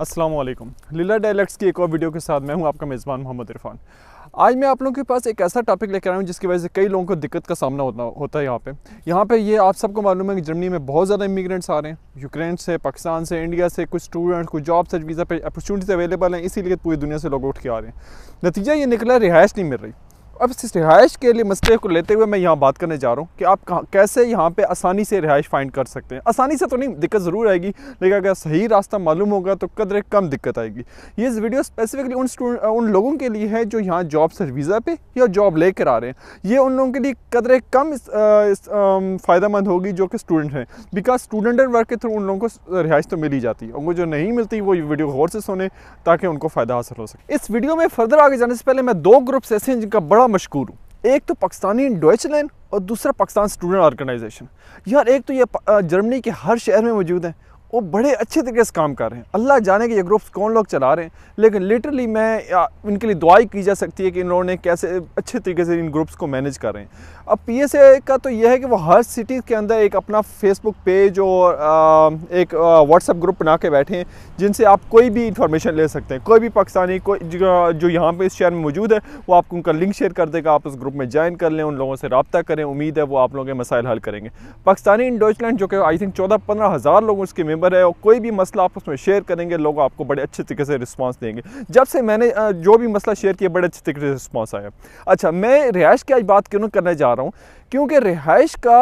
असलम लीला dialects की एक और वीडियो के साथ मैं हूं आपका मेज़बान मोहम्मद इरफान आज मैं आप लोगों के पास एक ऐसा टॉपिक लेकर आया हूं जिसकी वजह से कई लोगों को दिक्कत का सामना होता होता है यहाँ पे यहाँ पे ये आप सबको मालूम है कि जर्मनी में बहुत ज़्यादा इमिग्रेंट्स आ रहे हैं यूक्रेन से पाकिस्तान से इंडिया से कुछ स्टूडेंट्स कुछ जॉब से वीज़ा पे अपॉर्चुनिटीज़ अवेलेबल हैं इसीलिए पूरी दुनिया से लोग उठ के आ रहे हैं नतीजा ये निकला रिहाइश नहीं मिल रही अब इस रिहाइश के लिए मसले को लेते हुए मैं यहाँ बात करने जा रहा हूँ कि आप कैसे यहाँ पे आसानी से रिहाइश फाइंड कर सकते हैं आसानी से तो नहीं दिक्कत ज़रूर आएगी लेकिन अगर सही रास्ता मालूम होगा तो कदर कम दिक्कत आएगी ये वीडियो स्पेसिफिकली उन उन लोगों के लिए है जो यहाँ जॉब सर वीज़ा पे या जॉब ले आ रहे हैं ये उन लोगों के लिए कदर कम फ़ायदेमंद होगी जो कि स्टूडेंट हैं बिकॉज स्टूडेंट एंड वर्क के थ्रू उन लोगों को रिहाइश तो मिल ही जाती है उनको जो नहीं मिलती वो वीडियो गौर से सुने ताकि उनको फ़ायदा हासिल हो सके इस वीडियो में फर्दर आगे जाने से पहले मैं दो ग्रुप्स ऐसे हैं जिनका बड़ा बड़ा मशहूर हूँ एक तो पाकिस्तानी डॉइचलैंड और दूसरा पाकिस्तान स्टूडेंट ऑर्गेनाइजेशन यार एक तो ये जर्मनी के हर शहर में मौजूद हैं वो बड़े अच्छे तरीके से काम कर रहे हैं अल्लाह जाने के ये ग्रुप्स कौन लोग चला रहे हैं लेकिन लिटरली मैं इनके लिए दुआई की जा सकती है कि इन्होंने कैसे अच्छे तरीके से इन ग्रुप्स को मैनेज कर रहे हैं अब पी एस ए का तो यह है कि वो हर सिटी के अंदर एक अपना फेसबुक पेज और एक व्हाट्सअप ग्रुप बना के बैठे हैं जिनसे आप कोई भी इंफॉर्मेशन ले सकते हैं कोई भी पाकिस्तानी कोई जो यहाँ पर इस शहर में मौजूद है वो आपको उनका लिंक शेयर कर देगा आप उस ग्रुप में ज्वाइन कर लें उन लोगों से रबता करें उम्मीद है वो आप लोगों के मसाइल हल करेंगे पाकिस्तानी इंडोजलैंड जो कि आई थिंक चौदह पंद्रह हज़ार लोग उसके मेंबर है और कोई भी मसला आप उसमें शेयर करेंगे लोग आपको बड़े अच्छे तरीके से रिस्पांस देंगे जब से मैंने जो भी मसला शेयर किया बड़े अच्छे तरीके से रिस्पांस आया अच्छा मैं रिहाइश की आज बात क्यों करने जा रहा हूँ क्योंकि रिहाइश का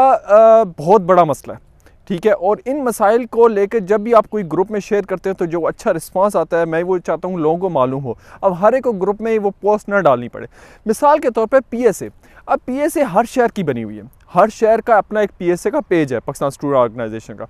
बहुत बड़ा मसला है ठीक है और इन मसाइल को लेकर जब भी आप कोई ग्रुप में शेयर करते हैं तो जो अच्छा रिस्पांस आता है मैं वो चाहता हूँ लोगों को मालूम हो अब हर एक को ग्रुप में वो पोस्ट ना डालनी पड़े मिसाल के तौर पर पी एस ए अब पी एस ए हर शहर की बनी हुई है हर शहर का अपना एक पी का पेज है पाकिस्तान स्टूडेंट ऑर्गेनाइजेशन का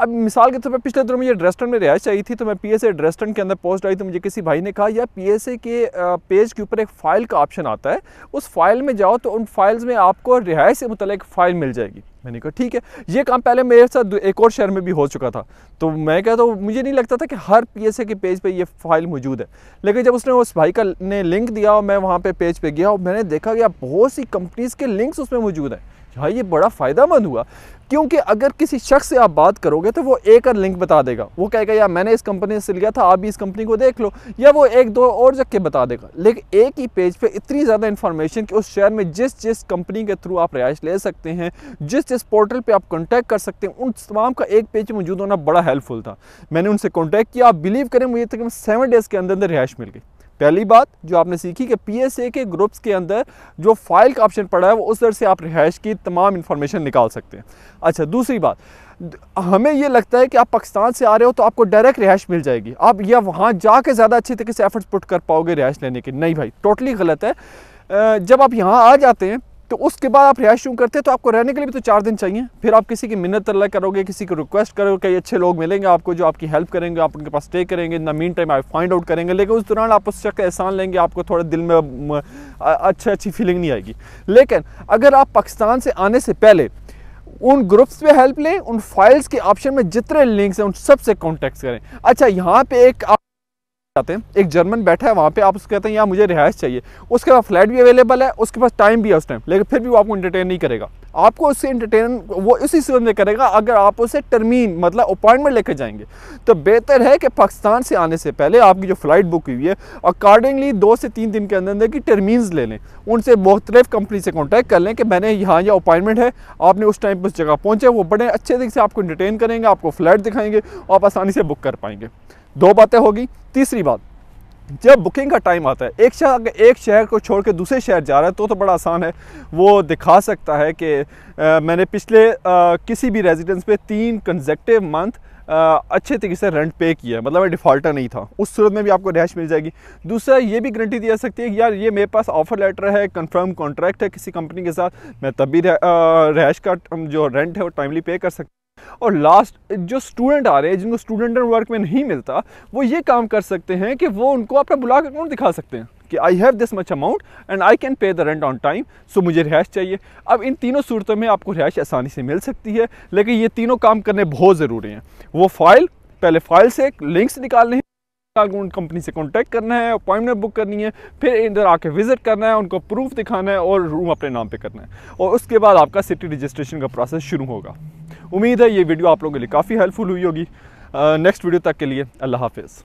अब मिसाल के तौर पर पिछले दिनों मुझे ड्रेस्टन में रिहाइश चाहिए थी तो मैं पीएसए ड्रेस्टन के अंदर पोस्ट आई तो मुझे किसी भाई ने कहा यार पी के पेज के ऊपर एक फ़ाइल का ऑप्शन आता है उस फाइल में जाओ तो उन फाइल्स में आपको रिहाइश से मुतल एक फ़ाइल मिल जाएगी मैंने कहा ठीक है ये काम पहले मेरे साथ एक और शहर में भी हो चुका था तो मैं कहता हूँ मुझे नहीं लगता था कि हर पीएसए के पेज पे ये फाइल मौजूद है लेकिन जब उसने उस भाई का ने लिंक दिया और मैं वहाँ पे पेज पे गया और मैंने देखा कि बहुत सी कंपनीज़ के लिंक्स उसमें मौजूद हैं भाई हाँ, ये बड़ा फ़ायदा मंद हुआ क्योंकि अगर किसी शख्स से आप बात करोगे तो वो एक और लिंक बता देगा वो कहेगा यार मैंने इस कंपनी से लिया था आप भी इस कंपनी को देख लो या वो एक दो और जगह बता देगा लेकिन एक ही पेज पे इतनी ज़्यादा इन्फॉर्मेशन कि उस शेयर में जिस जिस कंपनी के थ्रू आप रिहाइश ले सकते हैं जिस जिस पोर्टल पर आप कॉन्टैक्ट कर सकते हैं उन तमाम का एक पेज मौजूद होना बड़ा हेल्पफुल था मैंने उनसे कॉन्टैक्ट किया आप बिलीव करें मुझे तकरीबन सेवन डेज़ के अंदर अंदर रिहाइश मिल गई पहली बात जो आपने सीखी कि पीएसए के ग्रुप्स के अंदर जो फाइल का ऑप्शन पड़ा है वो उस दर से आप रिहाइश की तमाम इन्फॉर्मेशन निकाल सकते हैं अच्छा दूसरी बात हमें ये लगता है कि आप पाकिस्तान से आ रहे हो तो आपको डायरेक्ट रिहाइश मिल जाएगी आप या वहाँ कर ज़्यादा अच्छे तरीके से एफर्ट्स पुट कर पाओगे रिहाइश लेने के नहीं भाई टोटली गलत है जब आप यहाँ आ जाते हैं तो उसके बाद आप रिहाइश करते हैं तो आपको रहने के लिए भी तो चार दिन चाहिए फिर आप किसी की मिन्नत तल्ला करोगे किसी को रिक्वेस्ट करोगे कई अच्छे लोग मिलेंगे आपको जो आपकी हेल्प करेंगे आप उनके पास स्टे करेंगे इन द मीन टाइम आप फाइंड आउट करेंगे लेकिन उस दौरान आप उस शक का एहसान लेंगे आपको थोड़ा दिल में अच्छी अच्छी फीलिंग नहीं आएगी लेकिन अगर आप पाकिस्तान से आने से पहले उन ग्रुप्स पे हेल्प लें उन फाइल्स के ऑप्शन में जितने लिंक्स हैं उन सब से कॉन्टैक्ट करें अच्छा यहाँ पे एक जाते हैं एक जर्मन बैठा है वहाँ पे आप उसको कहते हैं यहाँ मुझे रिहायश चाहिए उसके पास फ्लैट भी अवेलेबल है उसके पास टाइम भी है उस टाइम लेकिन फिर भी वो आपको इंटरटेन नहीं करेगा आपको उससे इंटरटेन वो इसी सिलसिले में करेगा अगर आप उसे टर्मीन मतलब अपॉइंटमेंट लेकर जाएंगे तो बेहतर है कि पाकिस्तान से आने से पहले आपकी जो फ़्लाइट बुक हुई है अकॉर्डिंगली दो से तीन दिन के अंदर अंदर की टर्मीन ले लें उनसे मुख्तलिफ कंपनी से कॉन्टैक्ट कर लें कि मैंने यहाँ यह अपॉइंटमेंट है आपने उस टाइम पर उस जगह पहुँचे वो बड़े अच्छे तरीके से आपको इंटरटेन करेंगे आपको फ्लैट दिखाएंगे आप आसानी से बुक कर पाएंगे दो बातें होगी तीसरी बात जब बुकिंग का टाइम आता है एक शहर एक शहर को छोड़ के दूसरे शहर जा रहा है तो तो बड़ा आसान है वो दिखा सकता है कि आ, मैंने पिछले आ, किसी भी रेजिडेंस पे तीन कंजेक्टिव मंथ अच्छे तरीके से रेंट पे किया मतलब मैं डिफ़ॉल्टर नहीं था उस सूरत में भी आपको रिहाइश मिल जाएगी दूसरा ये भी गारंटी दी जा सकती है कि यार ये मेरे पास ऑफ़र लेटर है कन्फर्म कॉन्ट्रैक्ट है किसी कंपनी के साथ मैं तब भी रिहाइश का जो रेंट है वो टाइमली पे कर सकता और लास्ट जो स्टूडेंट आ रहे हैं जिनको स्टूडेंट वर्क में नहीं मिलता वो ये काम कर सकते हैं कि वो उनको अपना ब्लॉक अकाउंट दिखा सकते हैं कि I have this much amount and I can pay the rent on time so मुझे रिहाइश चाहिए अब इन तीनों सूरतों में आपको रिहाइश आसानी से मिल सकती है लेकिन ये तीनों काम करने बहुत ज़रूरी हैं वो फाइल पहले फाइल से लिंक्स निकालने हैं कंपनी से कॉन्टैक्ट करना है अपॉइंटमेंट बुक करनी है फिर इधर आके विजिट करना है उनको प्रूफ दिखाना है और रूम अपने नाम पे करना है और उसके बाद आपका सिटी रजिस्ट्रेशन का प्रोसेस शुरू होगा उम्मीद है ये वीडियो आप लोगों के लिए काफ़ी हेल्पफुल हुई होगी नेक्स्ट वीडियो तक के लिए अल्लाह हाफिज़